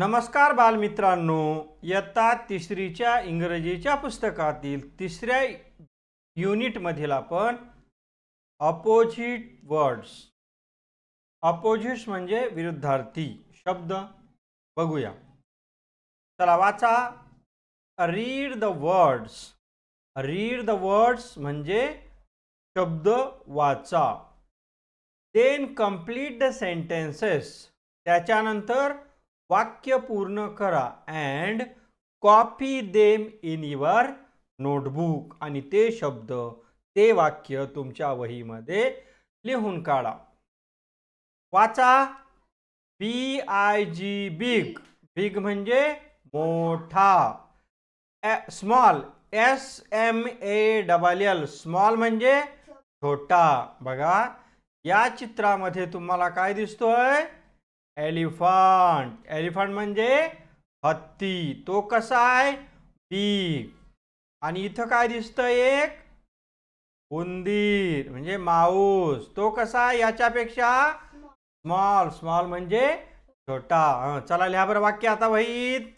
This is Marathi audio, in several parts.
नमस्कार बालमित्रांनो इयत्ता तिसरीच्या इंग्रजीच्या पुस्तकातील तिसऱ्या युनिटमधील आपण अपोजिट वर्ड्स अपोजिट्स म्हणजे विरुद्धार्थी शब्द बघूया चला वाचा read the words read the words म्हणजे शब्द वाचा देन कम्प्लीट द सेंटेन्सेस त्याच्यानंतर वाक्य पूर्ण करा and copy them in your notebook आणि ते शब्द ते वाक्य तुमच्या वहीमध्ये लिहून काढा वाचा B I G big big म्हणजे मोठा small S M A double L small म्हणजे छोटा बघा या चित्रामध्ये तुम्हाला काय दिसतोय एलिफंट एलिफंट म्हणजे हत्ती तो कसा आहे बिग आणि इथं काय दिसतं एक उंदीर म्हणजे माऊस तो कसा आहे याच्यापेक्षा स्मॉल स्मॉल म्हणजे छोटा हां चला लिहा वाक्य आता वहीत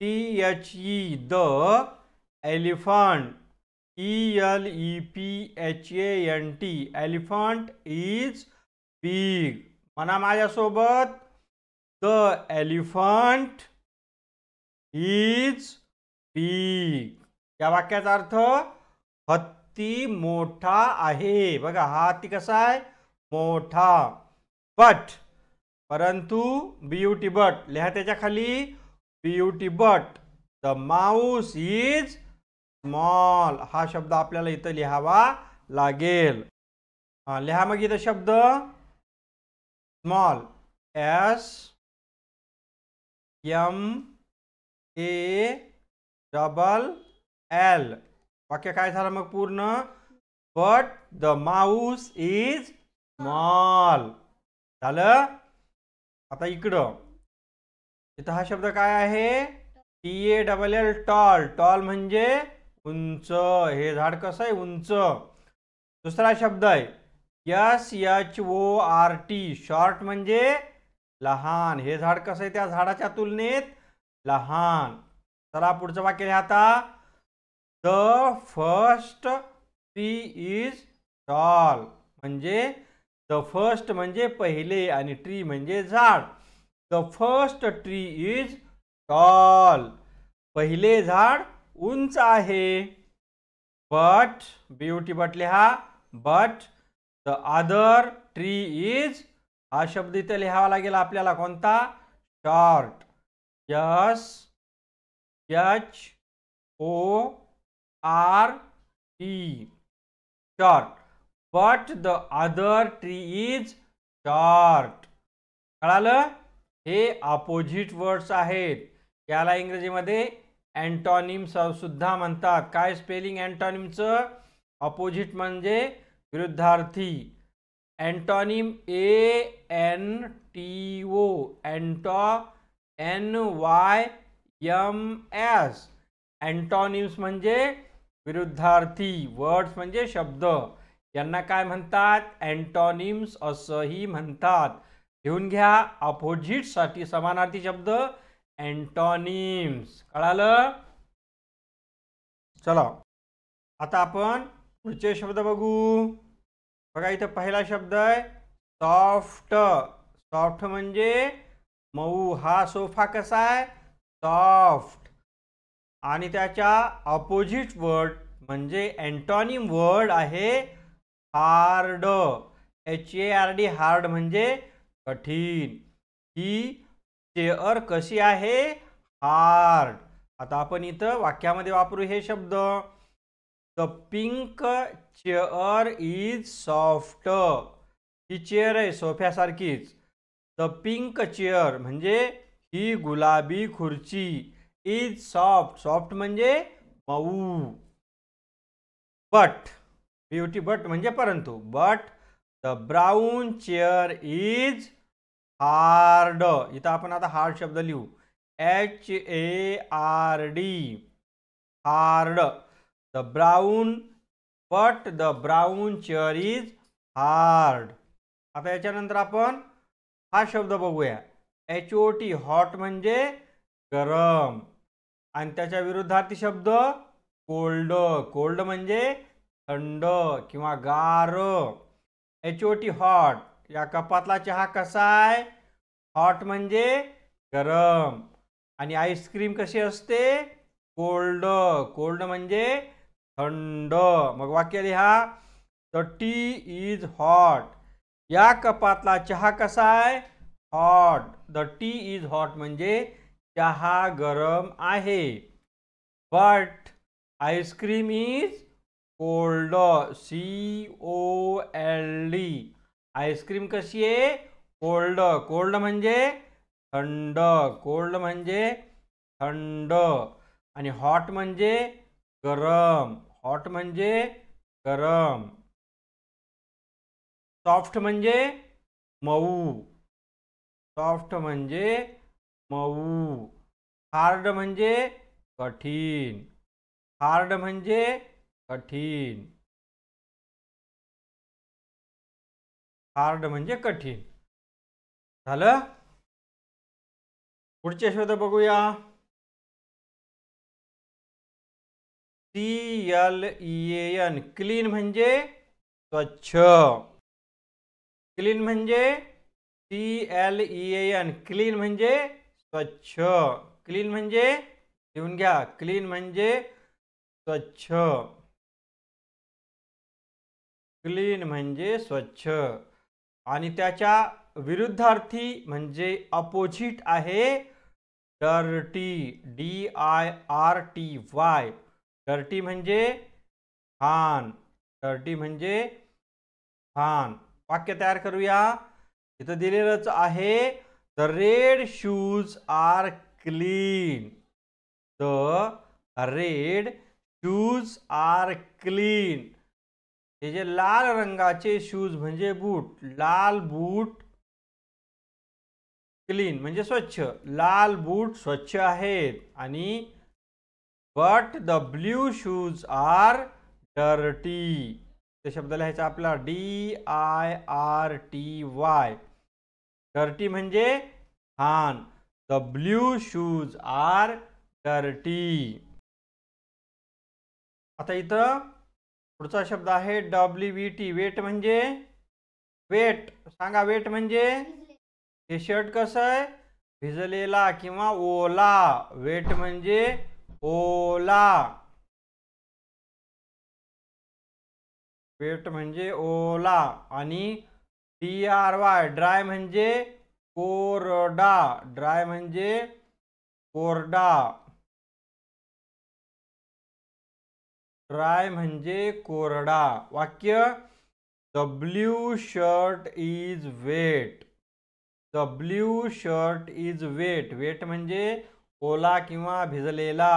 T H E the elephant E L E P H A N T elephant is big म्हणा माझ्यासोबत द एलिफंट इज बिग या वाक्याचा अर्थ हत्ती मोठा आहे बघा हा कसा आहे मोठा बट परंतु ब्युटी बट लिहा त्याच्या खाली B U T but the mouse is small हा शब्द आपल्याला इथं लिहावा लागेल लिहा मग इथं शब्द small S m A double L वाक्य काय झालं मग पूर्ण but the mouse is small झालं आता इकडं इथं हा शब्द काय आहे T A double L tall tall म्हणजे उंच हे झाड कसं आहे उंच दुसरा शब्द आहे S H O R T short म्हणजे लहान हे झाड कसं आहे त्या झाडाच्या तुलनेत लहान चला पुढचं वाक्य लिहा the first tree is tall म्हणजे द फर्स्ट म्हणजे पहिले आणि ट्री म्हणजे झाड the first tree is tall पहिले झाड उंच आहे बट ब्युटी बट लिहा but the other tree is हा शब्द इथे लिहावा लागेल आपल्याला कोणता short S H O R T short but the other tree is short कळालं हे अपोजिट वर्ड्स आहेत याला इंग्रजीमध्ये अँटॉनिम सुद्धा म्हणतात काय स्पेलिंग अँटॉनिमचं अपोजिट म्हणजे विरुद्धार्थी antonym A N T O एंटो N Y M S antonyms म्हणजे विरुद्धार्थी वर्ड्स म्हणजे शब्द यांना काय म्हणतात अँटॉनिम्स असंही म्हणतात लिहून घ्या अपोजिटसाठी समानार्थी शब्द अँटॉनिम्स कळालं चला आता आपण पुढचे शब्द बघू बघा इथं पहिला शब्द आहे सॉफ्ट सॉफ्ट म्हणजे मऊ हा सोफा कसा आहे सॉफ्ट आणि त्याच्या ऑपोजिट वर्ड म्हणजे अँटॉनिम वर्ड आहे hard H A R D hard म्हणजे कठीण ही चेअर कशी आहे हार्ड आता आपण इथं वाक्यामध्ये वापरू हे शब्द the pink chair is soft ही चेअर आहे सोफ्यासारखीच द पिंक चेअर म्हणजे ही गुलाबी खुर्ची इज सॉफ्ट सॉफ्ट म्हणजे मऊ बट ब्युटी बट म्हणजे परंतु but the brown chair is hard इथं आपण आता हार्ड शब्द लिहू H A R D hard the brown but the brown chair is hard आता याच्यानंतर आपण हा शब्द बघूया एच ओ टी हॉट म्हणजे गरम आणि त्याच्या विरुद्धार्थी शब्द कोल्ड कोल्ड म्हणजे थंड किंवा गार एच ओ टी हॉट या कपातला चहा कसा आहे हॉट म्हणजे गरम आणि आईस्क्रीम कशी असते कोल्ड कोल्ड म्हणजे थंड मग वाक्य लिहा द टी इज हॉट या कपातला चहा कसा आहे hot the tea is hot म्हणजे चहा गरम आहे but ice cream is cold C O L D ice cream कशी आहे कोल्ड कोल्ड म्हणजे थंड कोल्ड म्हणजे थंड आणि हॉट म्हणजे गरम हॉट मे गरम सॉफ्ट मजे मऊ सॉफ्ट मजे मऊ हार्ड मजे कठिन हार्ड मजे कठिन हार्ड मजे कठिन शब्द पुढचे शोध C L E N clean म्हणजे स्वच्छ क्लीन म्हणजे C L E N clean म्हणजे स्वच्छ क्लीन म्हणजे लिहून घ्या क्लीन म्हणजे स्वच्छ क्लीन म्हणजे स्वच्छ आणि त्याच्या विरुद्धार्थी म्हणजे अपोजिट आहे dirty D I R T Y dirty म्हणजे फान टर्टी म्हणजे फान वाक्य तयार करूया इथं दिलेलंच आहे the red shoes are clean the red shoes are clean हे जे लाल रंगाचे शूज म्हणजे बूट लाल बूट क्लीन म्हणजे स्वच्छ लाल बूट स्वच्छ आहेत आणि but the blue shoes are dirty ते शब्द लिहायचा आपला D I R T Y dirty म्हणजे हान the blue shoes are dirty आता इथं पुढचा शब्द आहे डब्ल्यू बी टी वेट म्हणजे वेट सांगा वेट म्हणजे हे शर्ट कसं आहे भिजलेला किंवा ओला वेट म्हणजे ओला वेट म्हणजे ओला आणि डी आर वाय ड्राय म्हणजे कोरडा ड्राय म्हणजे कोरडा ड्राय म्हणजे कोरडा वाक्य the shirt is wet the shirt is wet wet म्हणजे ओला किंवा भिजलेला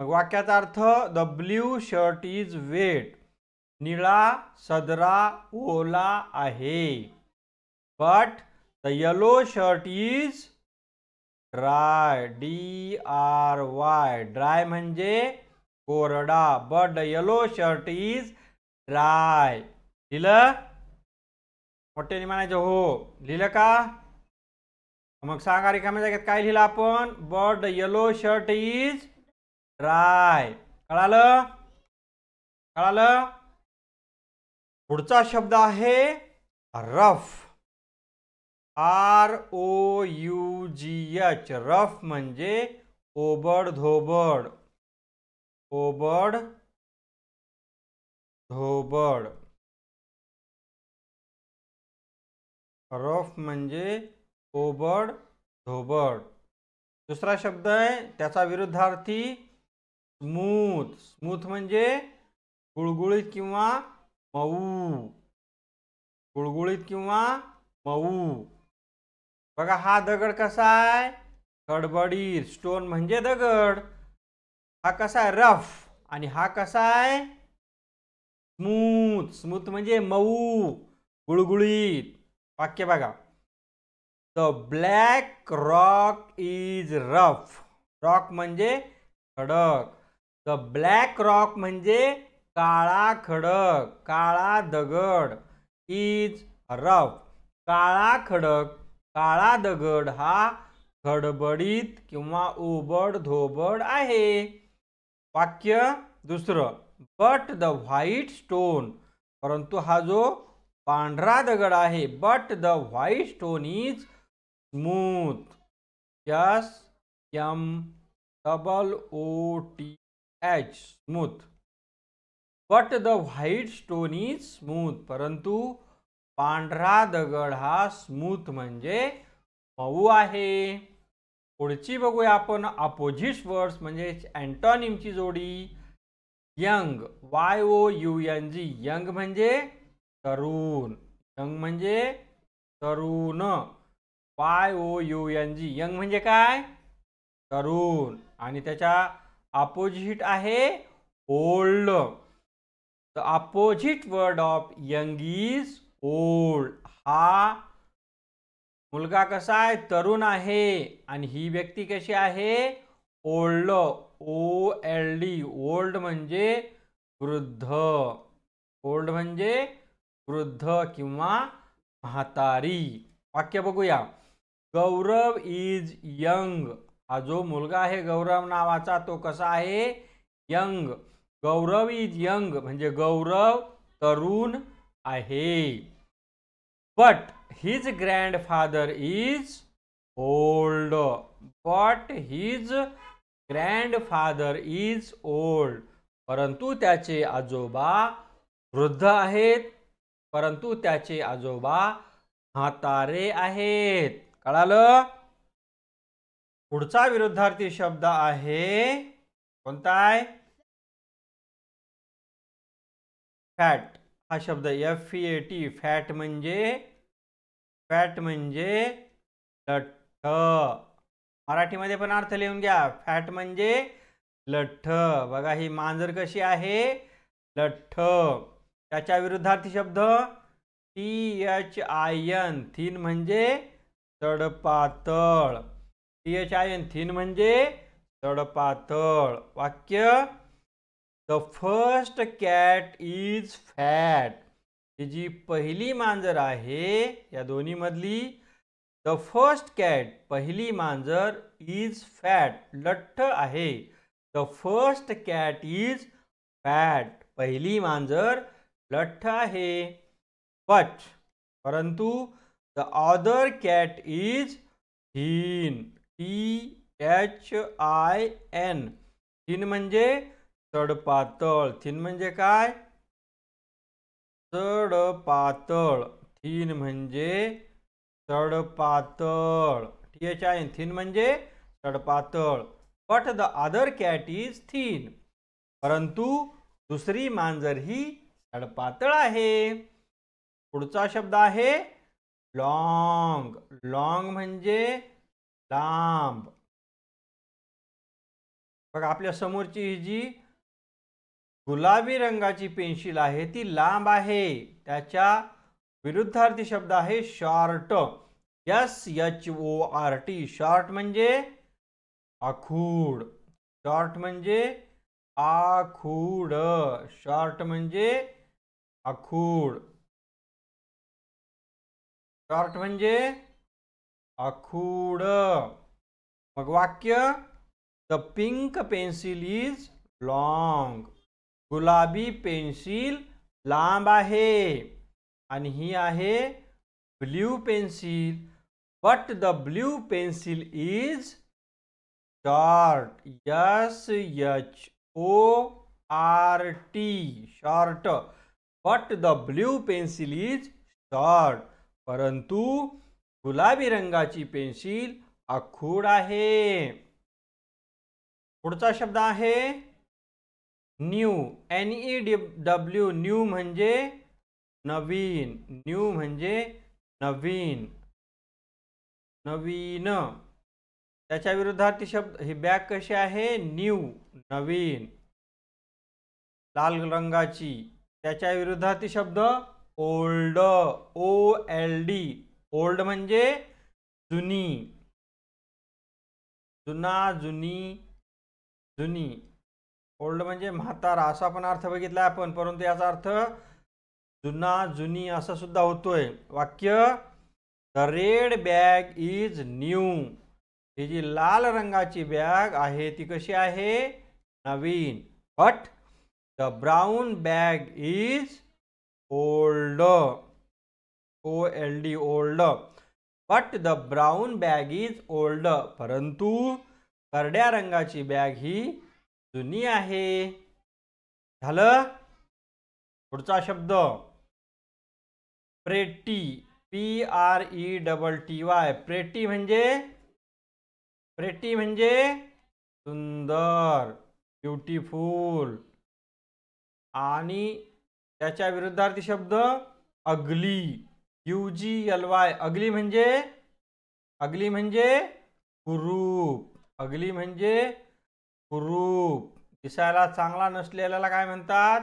मग वाक्याचा अर्थ the blue shirt is wet निळा सदरा ओला आहे but the yellow shirt is dry D R Y dry म्हणजे कोरडा but the yellow shirt is dry लिहिलं मोठ्याने म्हणायचं हो लिहिलं का मग सांगा रिकाम्या जागेत काय लिहिलं आपण but the yellow shirt is dry कळालं कळालं पुढचा शब्द आहे rough R O U G H rough म्हणजे ओबड धोबड ओबड धोबड रफ म्हणजे ओबड धोबड दुसरा शब्द आहे त्याचा विरुद्धार्थी स्मूथ स्मूथ म्हणजे गुळगुळीत किंवा मऊ गुळगुळीत किंवा मऊ बघा हा दगड कसा आहे खडबडीर स्टोन म्हणजे दगड हा कसा आहे रफ आणि हा कसा आहे स्मूथ स्मूथ म्हणजे मऊ गुळगुळीत वाक्य बघा the black rock is rough rock म्हणजे खडक द ब्लॅक रॉक म्हणजे काळा खडक काळा दगड इज रफ काळा खडक काळा दगड हा खडबडीत किंवा ओबड धोबड आहे वाक्य दुसरं बट द व्हाईट स्टोन परंतु हा जो पांढरा दगड आहे but the white stone is smooth S M double O T H smooth but the white stone is smooth परंतु पांढरा दगड हा स्मूथ म्हणजे मऊ आहे पुढची बघूया आपण अपोजिट वर्ड्स म्हणजे अँटॉनिमची जोडी young Y O U N G young म्हणजे तरुण यंग म्हणजे तरुण Y O U N G young म्हणजे काय तरुण आणि त्याच्या अपोजिट आहे old the opposite word of young is old हा मुलगा कसा आहे तरुण आहे आणि ही व्यक्ती कशी आहे old O L D old म्हणजे वृद्ध ओल्ड म्हणजे वृद्ध किंवा म्हातारी वाक्य बघूया गौरव इज यंग हा जो मुलगा आहे गौरव नावाचा तो कसा आहे यंग गौरव इज यंग म्हणजे गौरव तरुण आहे but his father is old but his father is old परंतु त्याचे आजोबा वृद्ध आहेत परंतु त्याचे आजोबा म्हातारे आहेत कळालं पुढचा विरुद्धार्थी शब्द आहे कोणता आहे फॅट हा शब्द एफ ए टी फॅट म्हणजे फॅट म्हणजे लठ्ठ मराठीमध्ये पण अर्थ लिहून घ्या फॅट म्हणजे लठ्ठ बघा ही मांजर कशी आहे लठ्ठ त्याच्या विरुद्धार्थी शब्द T H I N thin म्हणजे सडपातळ T H I N thin म्हणजे सडपातळ वाक्य the first cat is fat ही जी पहिली मांजर आहे या दोन्हीमधली द फर्स्ट कॅट पहिली मांजर इज फॅट लठ्ठ आहे the first cat is fat पहिली मांजर लठ्ठ आहे बट परंतु the other cat is thin T H I N thin म्हणजे चढपातळ थीन म्हणजे काय चढपातळ थीन म्हणजे चढपातळ T H I N thin म्हणजे चढपातळ but the other cat is thin परंतु दुसरी मांजर ही चढपातळ आहे पुढचा शब्द आहे लॉंग लॉंग म्हणजे लांब बघा आपल्या समोरची ही जी गुलाबी रंगाची पेन्सिल आहे ती लांब आहे त्याच्या विरुद्धार्थी शब्द आहे short S H O R T short म्हणजे आखूड शॉर्ट म्हणजे आखूड शॉर्ट म्हणजे आखूड शॉर्ट मजे अखूड मग वाक्य the pink pencil is long गुलाबी पेन्सिल लंब है ही आहे blue pencil but the blue pencil is short S H O R T short but the blue pencil is short परंतु गुलाबी रंगाची पेन्सिल आखूड आहे पुढचा शब्द आहे new N E D W new म्हणजे नवीन न्यू म्हणजे नवीन नवीन त्याच्या विरुद्धार्थी शब्द हे बॅग कशी आहे न्यू नवीन लाल रंगाची त्याच्या विरुद्धार्थी शब्द old O L D old म्हणजे जुनी जुना जुनी जुनी ओल्ड म्हणजे म्हातारा असा पण अर्थ बघितला आपण परंतु याचा अर्थ जुना जुनी असा सुद्धा होतोय वाक्य the red bag is new ही जी लाल रंगाची बॅग आहे ती कशी आहे नवीन but the brown bag is old O L D old but the brown bag is old परंतु करड्या रंगाची बॅग ही जुनी आहे झालं पुढचा शब्द pretty P R E double T Y pretty म्हणजे प्रेटी म्हणजे सुंदर ब्युटिफुल आणि त्याच्या विरुद्धार्थी शब्द ugly U G L Y ugly म्हणजे अगली म्हणजे कुरूप अगली म्हणजे कुरूप दिसायला चांगला नसलेल्याला काय म्हणतात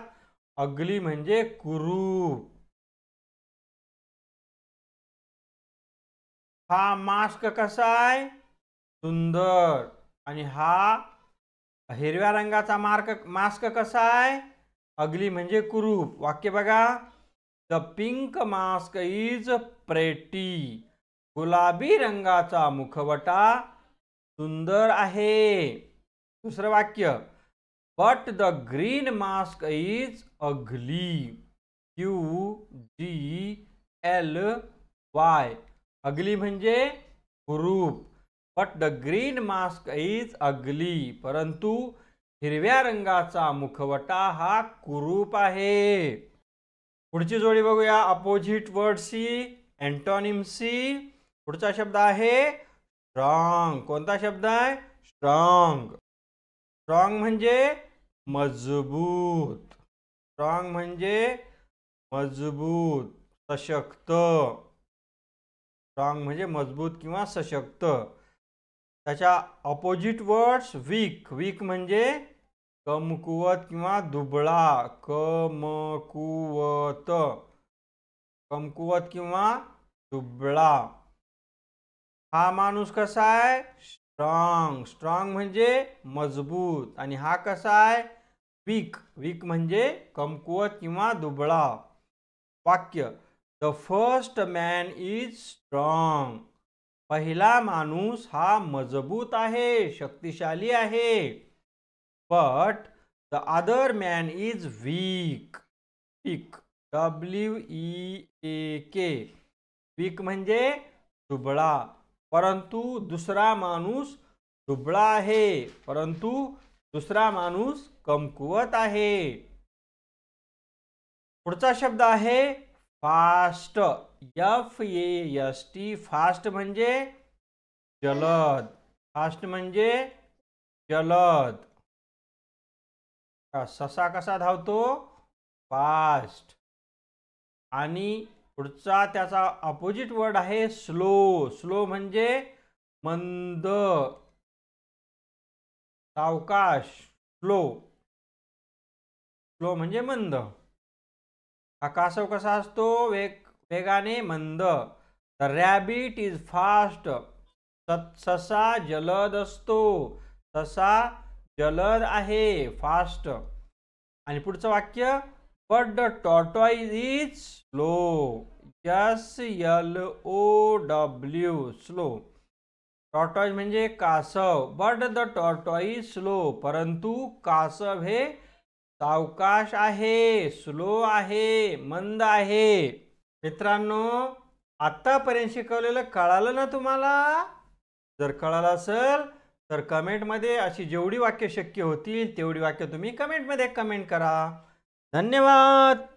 अगली म्हणजे कुरूप हा मास्क कसा आहे सुंदर आणि हा हिरव्या रंगाचा मार्क मास्क कसा आहे अगली म्हणजे कुरूप वाक्य बघा the pink mask is pretty गुलाबी रंगाचा मुखवटा सुंदर आहे दुसरं वाक्य but the green mask is ugly Q D L Y ugly म्हणजे कुरूप but the green mask is ugly परंतु हिरव्या रंगाचा मुखवटा हा कुरूप आहे पुढची जोडी बघूया अपोजिट वर्ड सी अँटॉनिम सी पुढचा शब्द आहे स्ट्रॉंग कोणता शब्द आहे स्ट्रॉंग स्ट्रॉंग म्हणजे मजबूत स्ट्रॉंग म्हणजे मजबूत सशक्त स्ट्रॉंग म्हणजे मजबूत किंवा सशक्त त्याच्या ऑपोजिट वर्ड्स वीक वीक म्हणजे कमकुवत किंवा दुबळा कमकुवत कमकुवत किंवा दुबळा हा माणूस कसा आहे स्ट्रॉंग स्ट्रॉंग म्हणजे मजबूत आणि हा कसा आहे वीक वीक म्हणजे कमकुवत किंवा दुबळा वाक्य the first man is strong पहिला माणूस हा मजबूत आहे शक्तिशाली आहे but the other man is weak weak W E A K weak म्हणजे दुबळा परंतु दुसरा माणूस दुबळा आहे परंतु दुसरा माणूस कमकुवत आहे पुढचा शब्द आहे fast F S T fast म्हणजे जलद फास्ट म्हणजे जलद ससा कसा धावतो फास्ट आणि पुढचा त्याचा अपोजिट वर्ड आहे स्लो स्लो म्हणजे मंद सावकाश स्लो स्लो म्हणजे मंद कासव कसा असतो वेग वेगाने मंद द रॅबिट इज फास्ट ससा जलद असतो ससा जलद आहे फास्ट आणि पुढचं वाक्य but the tortoise is slow S L O W slow tortoise म्हणजे कासव बट द टॉटॉईज स्लो परंतु कासव हे सावकाश आहे स्लो आहे मंद आहे मित्रांनो आत्तापर्यंत शिकवलेलं कळालं ना तुम्हाला जर कळालं असेल तर कमेंटमध्ये अशी जेवढी वाक्य शक्य होतील तेवढी वाक्य तुम्ही कमेंटमध्ये कमेंट करा धन्यवाद